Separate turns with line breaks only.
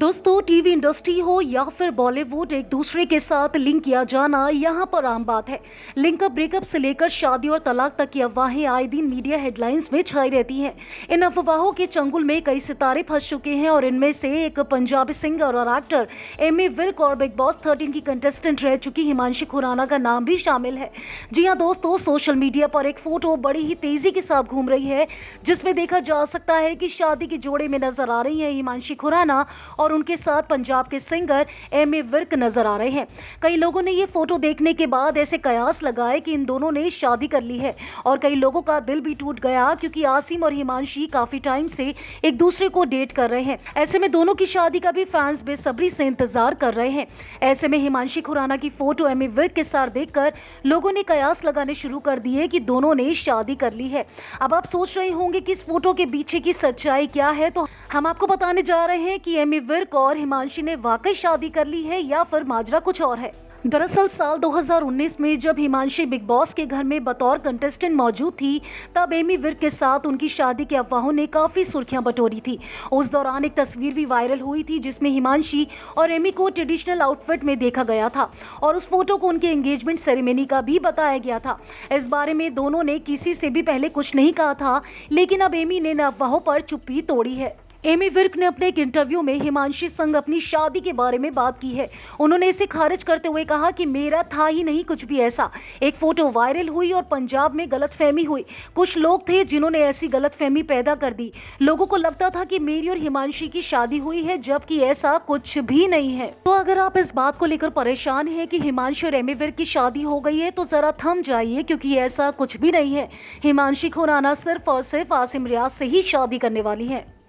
दोस्तों TV industry हो या फिर बॉलीवुड एक दूसरे के साथ लिंक किया जाना यहाँ पर आम बात है लिंकअप ब्रेकअप से लेकर शादी और तलाक तक की अफवाहें आए दिन मीडिया हेडलाइंस में छाई रहती हैं इन अफवाहों के चंगुल में कई सितारे फंस चुके हैं और इनमें से एक पंजाबी सिंगर और एक्टर एम ए विर्क और बिग बॉस थर्टीन की कंटेस्टेंट रह चुकी हिमांशी खुराना का नाम भी शामिल है जी हाँ दोस्तों सोशल मीडिया पर एक फोटो बड़ी ही तेजी के साथ घूम रही है जिसमें देखा जा सकता है कि शादी के जोड़े में नजर आ रही है हिमांशी खुराना और उनके साथ पंजाब के सिंगर एम ए विर्क नजर आ रहे हैं कई लोगों ने ये फोटो देखने के बाद ऐसे कयास लगाए कि इन दोनों ने शादी कर ली है और कई लोगों का दिल भी टूट गया क्योंकि आसिम और हिमांशी काफी टाइम से एक दूसरे को डेट कर रहे हैं ऐसे में दोनों की शादी का भी फैंस बेसब्री से इंतजार कर रहे हैं ऐसे में हिमांशी खुराना की फोटो एम ए विर्क के साथ देखकर लोगों ने कयास लगाने शुरू कर दिए कि दोनों ने शादी कर ली है अब आप सोच रहे होंगे कि इस फोटो के पीछे की सच्चाई क्या है तो हम आपको बताने जा रहे हैं कि एमी विर्क और हिमांशी ने वाकई शादी कर ली है या फिर माजरा कुछ और है दरअसल साल 2019 में जब हिमांशी बिग बॉस के घर में बतौर कंटेस्टेंट मौजूद थी तब एमी विर्क के साथ उनकी शादी के अफवाहों ने काफ़ी सुर्खियां बटोरी थी उस दौरान एक तस्वीर भी वायरल हुई थी जिसमें हिमांशी और एमी को ट्रेडिशनल आउटफिट में देखा गया था और उस फोटो को उनके एंगेजमेंट सेरेमनी का भी बताया गया था इस बारे में दोनों ने किसी से भी पहले कुछ नहीं कहा था लेकिन अब एमी ने इन अफवाहों पर चुप्पी तोड़ी है एमी विर्क ने अपने एक इंटरव्यू में हिमांशी संग अपनी शादी के बारे में बात की है उन्होंने इसे खारिज करते हुए कहा कि मेरा था ही नहीं कुछ भी ऐसा एक फ़ोटो वायरल हुई और पंजाब में गलतफहमी हुई कुछ लोग थे जिन्होंने ऐसी गलतफहमी पैदा कर दी लोगों को लगता था कि मेरी और हिमांशी की शादी हुई है जबकि ऐसा कुछ भी नहीं है तो अगर आप इस बात को लेकर परेशान है की हिमांशी और एमी विर्क की शादी हो गई है तो ज़रा थम जाइए क्योंकि ऐसा कुछ भी नहीं है हिमांशी खुराना सिर्फ और सिर्फ आसिम रियाज से ही शादी करने वाली है